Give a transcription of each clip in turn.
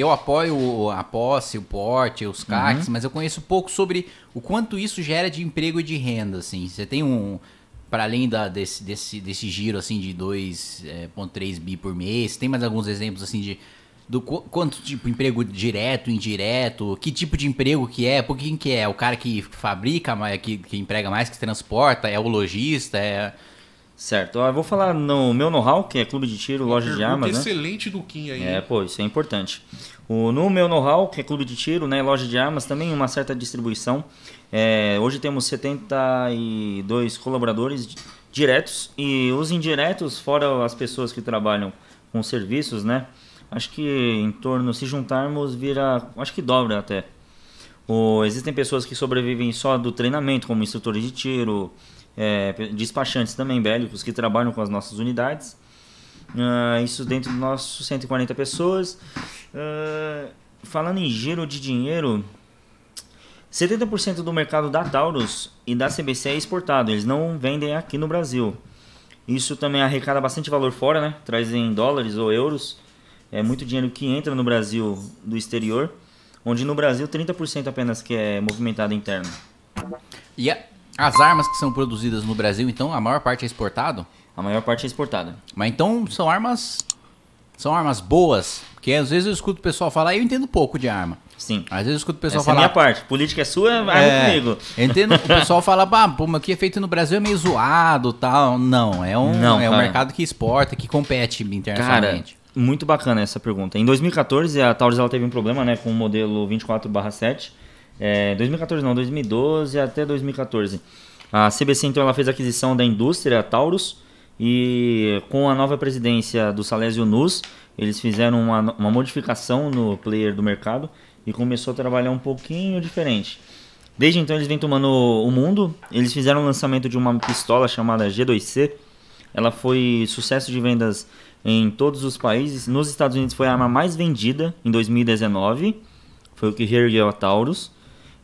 Eu apoio a posse, o porte, os CACs, uhum. mas eu conheço pouco sobre o quanto isso gera de emprego e de renda, assim. Você tem um para além da, desse, desse, desse giro assim de 2.3 é, bi por mês, tem mais alguns exemplos assim de do quanto tipo emprego direto, indireto, que tipo de emprego que é, por quem que é, o cara que fabrica, que, que emprega mais, que transporta, é o lojista, é Certo. Ah, eu vou falar no meu know-how, que é clube de tiro, Uma loja de armas. Né? Excelente né? do Kim aí. É, pô, isso é importante. O, no meu know-how, que é clube de tiro, né, loja de armas, também uma certa distribuição. É, hoje temos 72 colaboradores diretos e os indiretos, fora as pessoas que trabalham com serviços, né? Acho que em torno, se juntarmos, vira. Acho que dobra até. O, existem pessoas que sobrevivem só do treinamento, como instrutores de tiro, é, despachantes também bélicos que trabalham com as nossas unidades. Uh, isso dentro do nosso 140 pessoas. Uh, falando em giro de dinheiro, 70% do mercado da Taurus e da CBC é exportado, eles não vendem aqui no Brasil. Isso também arrecada bastante valor fora, né? Traz em dólares ou euros. É muito dinheiro que entra no Brasil do exterior, onde no Brasil 30% apenas que é movimentado interno. yeah. As armas que são produzidas no Brasil, então, a maior parte é exportado? A maior parte é exportada. Mas então são armas. São armas boas. Porque às vezes eu escuto o pessoal falar, eu entendo pouco de arma. Sim. Às vezes eu escuto o pessoal Essa é falar. É minha parte. Política é sua, é, comigo. Entendo. O pessoal fala, bah, pô, mas que é feito no Brasil é meio zoado tal. Não, é um, Não, é um mercado que exporta, que compete internacionalmente. Cara, muito bacana essa pergunta. Em 2014, a Taurus ela teve um problema né, com o modelo 24/7 é, 2014 não, 2012 até 2014. A CBC então ela fez a aquisição da indústria Taurus e com a nova presidência do Salésio Nus, eles fizeram uma, uma modificação no player do mercado e começou a trabalhar um pouquinho diferente. Desde então eles vêm tomando o mundo. Eles fizeram o lançamento de uma pistola chamada G2C. Ela foi sucesso de vendas em todos os países. Nos Estados Unidos foi a arma mais vendida em 2019. Foi o que reergueu a Taurus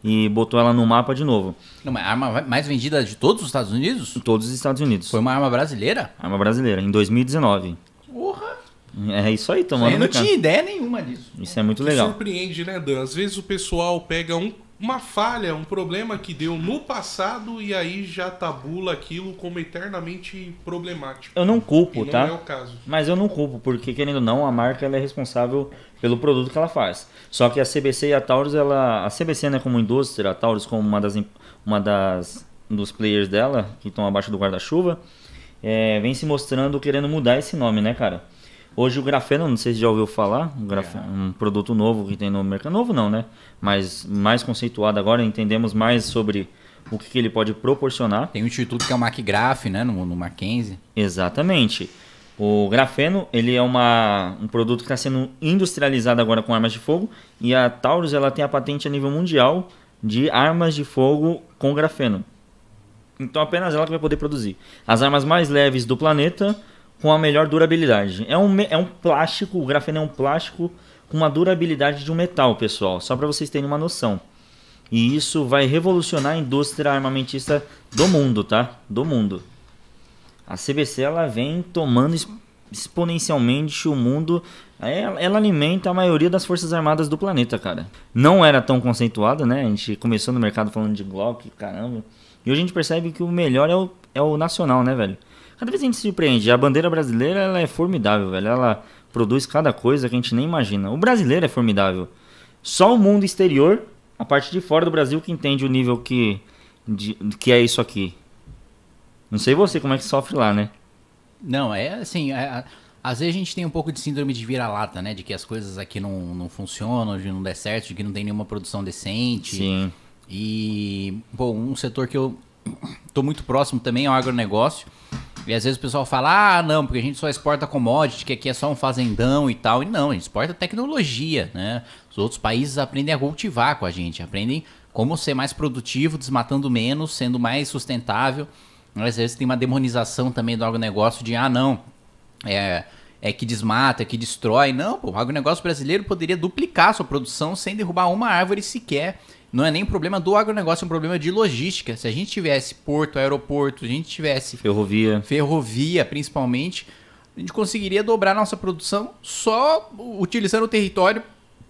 e botou ela no mapa de novo. Não, a arma mais vendida de todos os Estados Unidos? Todos os Estados Unidos. Foi uma arma brasileira? Arma brasileira, em 2019. Porra! É isso aí, tomando. Eu não tinha ideia nenhuma disso. Isso é muito legal. Surpreende, né, Dan? Às vezes o pessoal pega um uma falha, um problema que deu no passado e aí já tabula aquilo como eternamente problemático. Eu não culpo, e não tá? Não é o caso. Mas eu não culpo, porque querendo ou não, a marca ela é responsável pelo produto que ela faz. Só que a CBC e a Taurus, ela, a CBC né, como indústria, a Taurus como uma das, uma das dos players dela que estão abaixo do guarda-chuva, é, vem se mostrando querendo mudar esse nome, né, cara? Hoje o grafeno, não sei se já ouviu falar, um, grafeno, um, produto novo que tem no mercado. Novo não, né? Mas mais conceituado agora, entendemos mais sobre o que, que ele pode proporcionar. Tem um instituto que é o MacGraph, né? No, no Mackenzie. Exatamente. O grafeno, ele é uma, um produto que está sendo industrializado agora com armas de fogo. E a Taurus, ela tem a patente a nível mundial de armas de fogo com grafeno. Então apenas ela que vai poder produzir. As armas mais leves do planeta com a melhor durabilidade. É um, é um plástico, o grafeno é um plástico com uma durabilidade de um metal, pessoal, só para vocês terem uma noção. E isso vai revolucionar a indústria armamentista do mundo, tá? Do mundo. A CBC ela vem tomando exponencialmente o mundo. Ela, é, ela, alimenta a maioria das forças armadas do planeta, cara. Não era tão conceituada, né? A gente começou no mercado falando de Glock, caramba. E hoje a gente percebe que o melhor é o, é o nacional, né, velho? Cada vez a gente se surpreende. A bandeira brasileira ela é formidável, velho. Ela produz cada coisa que a gente nem imagina. O brasileiro é formidável. Só o mundo exterior, a parte de fora do Brasil, que entende o nível que, de, que é isso aqui. Não sei você como é que sofre lá, né? Não, é assim. É, às vezes a gente tem um pouco de síndrome de vira-lata, né? De que as coisas aqui não, não funcionam, de não der certo, de que não tem nenhuma produção decente. Sim. E, bom, um setor que eu tô muito próximo também é o agronegócio. E às vezes o pessoal fala, ah, não, porque a gente só exporta commodity, que aqui é só um fazendão e tal. E não, a gente exporta tecnologia, né? Os outros países aprendem a cultivar com a gente, aprendem como ser mais produtivo, desmatando menos, sendo mais sustentável. Mas às vezes tem uma demonização também do agronegócio de, ah, não, é, é que desmata, é que destrói. Não, pô, o agronegócio brasileiro poderia duplicar sua produção sem derrubar uma árvore sequer não é nem um problema do agronegócio, é um problema de logística. Se a gente tivesse porto, aeroporto, se a gente tivesse ferrovia, ferrovia principalmente, a gente conseguiria dobrar nossa produção só utilizando o território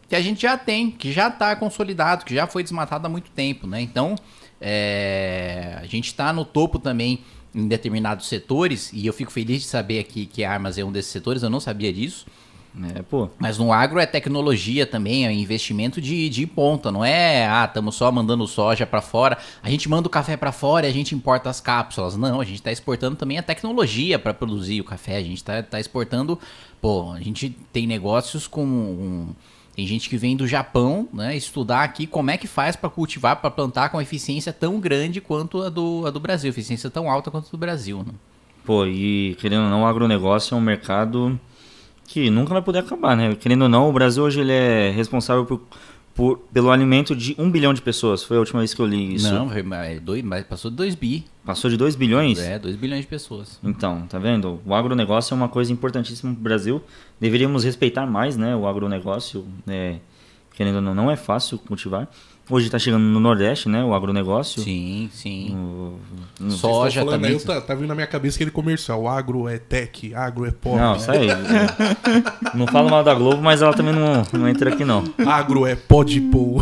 que a gente já tem, que já está consolidado, que já foi desmatado há muito tempo, né? Então, é... a gente está no topo também em determinados setores, e eu fico feliz de saber aqui que armas é um desses setores, eu não sabia disso. É, pô. Mas no agro é tecnologia também, é investimento de, de ponta, não é, ah, estamos só mandando soja para fora, a gente manda o café para fora e a gente importa as cápsulas. Não, a gente está exportando também a tecnologia para produzir o café, a gente está tá exportando, pô, a gente tem negócios com... Um, tem gente que vem do Japão, né, estudar aqui como é que faz para cultivar, para plantar com eficiência tão grande quanto a do, a do Brasil, eficiência tão alta quanto a do Brasil. Né? Pô, e querendo ou não, o agronegócio é um mercado que nunca vai poder acabar, né? Querendo ou não, o Brasil hoje ele é responsável por, por pelo alimento de um bilhão de pessoas. Foi a última vez que eu li isso. Não, mas, é, dois, mas passou de dois bi. Passou de dois bilhões? É, dois bilhões de pessoas. Então, tá vendo? O agronegócio é uma coisa importantíssima para o Brasil. Deveríamos respeitar mais né, o agronegócio. É, querendo ou não, não é fácil cultivar. Hoje está chegando no Nordeste, né? O agronegócio. Sim, sim. O, não Soja falando, também. Tá-, tá, tá vindo na minha cabeça aquele comercial. O agro é tech, agro é pop. Não, isso aí. É. não falo mal da Globo, mas ela também não, não entra aqui, não. Agro é podpou.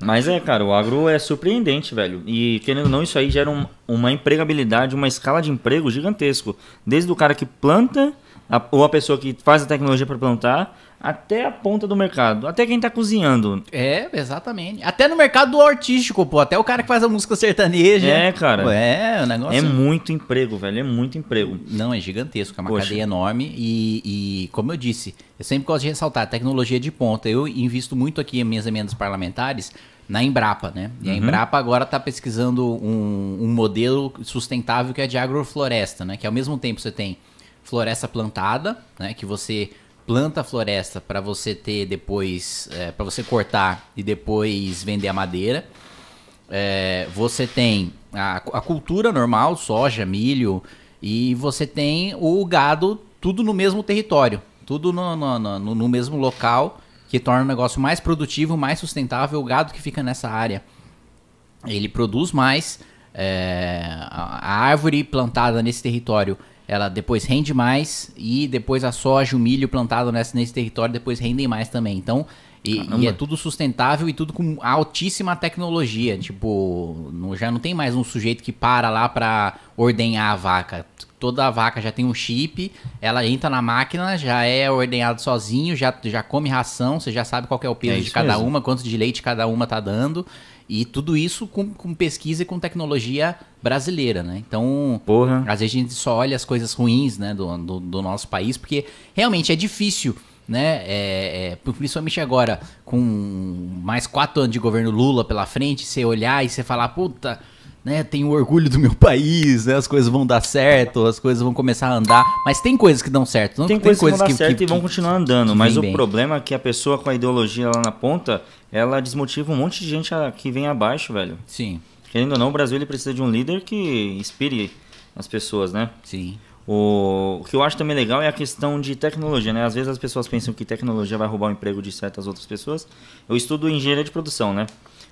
Mas é, cara, o agro é surpreendente, velho. E querendo ou não, isso aí gera um, uma empregabilidade, uma escala de emprego gigantesco. Desde o cara que planta, a, ou a pessoa que faz a tecnologia para plantar, até a ponta do mercado, até quem tá cozinhando. É, exatamente. Até no mercado artístico, pô, até o cara que faz a música sertaneja. É, cara. Pô, é, o negócio. É muito emprego, velho, é muito emprego. Não, é gigantesco, é uma Poxa. cadeia enorme e, e, como eu disse, eu sempre gosto de ressaltar, tecnologia é de ponta. Eu invisto muito aqui em minhas emendas parlamentares na Embrapa, né? E a uhum. Embrapa agora está pesquisando um, um modelo sustentável que é de agrofloresta, né? Que ao mesmo tempo você tem floresta plantada, né? Que você planta a floresta para você ter depois, é, para você cortar e depois vender a madeira. É, você tem a, a, cultura normal, soja, milho, e você tem o gado, tudo no mesmo território, tudo no, no, no, no mesmo local, que torna o negócio mais produtivo, mais sustentável. O gado que fica nessa área, ele produz mais. É, a árvore plantada nesse território ela depois rende mais e depois a soja, o milho plantado nesse, nesse território depois rendem mais também. Então, e, e, é tudo sustentável e tudo com altíssima tecnologia. Tipo, não, já não tem mais um sujeito que para lá para ordenhar a vaca. Toda a vaca já tem um chip, ela entra na máquina, já é ordenhado sozinho, já, já come ração, você já sabe qual é o peso é de cada mesmo. uma, quanto de leite cada uma tá dando. E tudo isso com, com, pesquisa e com tecnologia brasileira, né? Então, Porra. às vezes a gente só olha as coisas ruins, né, do, do, do nosso país, porque realmente é difícil, né? É, é, principalmente agora, com mais quatro anos de governo Lula pela frente, você olhar e você falar, puta, né, tenho orgulho do meu país, né, as coisas vão dar certo, as coisas vão começar a andar, mas tem coisas que dão certo. Não tem, tem coisas, coisas que, que, certo que, e vão continuar andando, mas o bem. problema é que a pessoa com a ideologia lá na ponta, ela desmotiva um monte de gente que vem abaixo, velho. Sim. Querendo ou não, o Brasil ele precisa de um líder que inspire as pessoas, né? Sim. O, que eu acho também legal é a questão de tecnologia, né? Às vezes as pessoas pensam que tecnologia vai roubar o emprego de certas outras pessoas. Eu estudo engenharia de produção, né?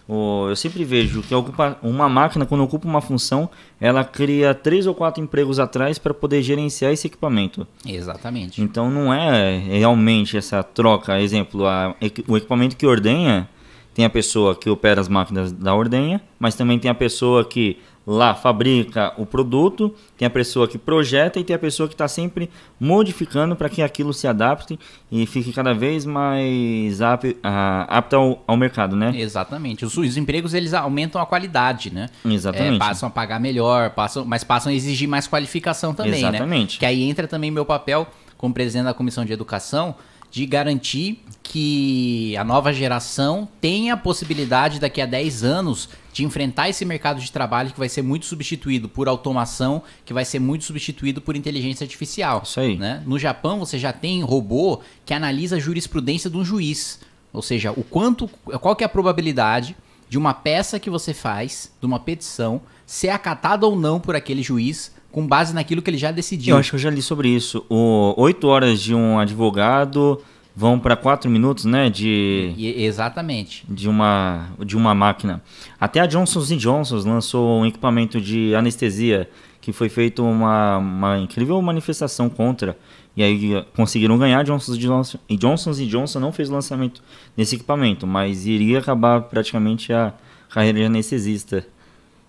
O, eu sempre vejo que ocupa, uma máquina, quando ocupa uma função, ela cria três ou quatro empregos atrás para poder gerenciar esse equipamento. Exatamente. Então não é, é realmente essa troca. Exemplo, a, o equipamento que ordenha, tem a pessoa que opera as máquinas da ordenha, mas também tem a pessoa que lá fabrica o produto, tem a pessoa que projeta e tem a pessoa que está sempre modificando para que aquilo se adapte e fique cada vez mais ah, apto ao, ao, mercado, né? Exatamente. Os, os, empregos eles aumentam a qualidade, né? Exatamente. É, passam a pagar melhor, passam, mas passam a exigir mais qualificação também, Exatamente. né? Exatamente. Que aí entra também meu papel como presidente da comissão de educação de garantir que a nova geração tenha a possibilidade daqui a 10 anos de enfrentar esse mercado de trabalho que vai ser muito substituído por automação, que vai ser muito substituído por inteligência artificial. Isso aí. Né? No Japão, você já tem robô que analisa a jurisprudência de um juiz. Ou seja, o quanto, qual que é a probabilidade de uma peça que você faz, de uma petição, ser acatada ou não por aquele juiz com base naquilo que ele já decidiu. Eu acho que eu já li sobre isso. O, oito horas de um advogado vão para quatro minutos, né, de exatamente de uma de uma máquina. Até a Johnson Johnson lançou um equipamento de anestesia que foi feito uma, uma incrível manifestação contra e aí eh, conseguiram ganhar Johnson Johnson e Johnson Johnson não fez o lançamento desse equipamento, mas iria acabar praticamente a carreira de anestesista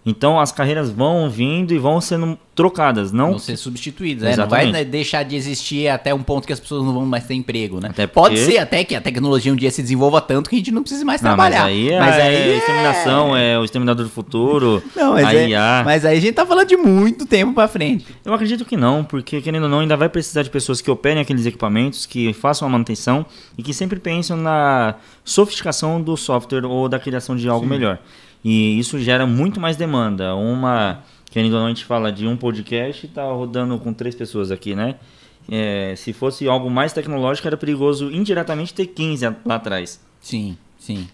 então as carreiras vão vindo e vão sendo trocadas, não vão ser substituídas, né? não vai né, deixar de existir até um ponto que as pessoas não vão mais ter emprego, né? Porque... Pode ser até que a tecnologia um dia se desenvolva tanto que a gente não precise mais trabalhar. É mas aí, mas é, aí é... exterminação, é o exterminador do futuro, não, mas aí, é... a... mas aí a gente tá falando de muito tempo para frente. Eu acredito que não, porque querendo ou não ainda vai precisar de pessoas que operem aqueles equipamentos, que façam a manutenção e que sempre pensam na sofisticação do software ou da criação de algo Sim. melhor. E isso gera muito mais demanda. Uma, que ainda não a gente fala de um podcast está rodando com três pessoas aqui, né? É, se fosse algo mais tecnológico, era perigoso indiretamente ter 15 lá atrás. Sim, sim.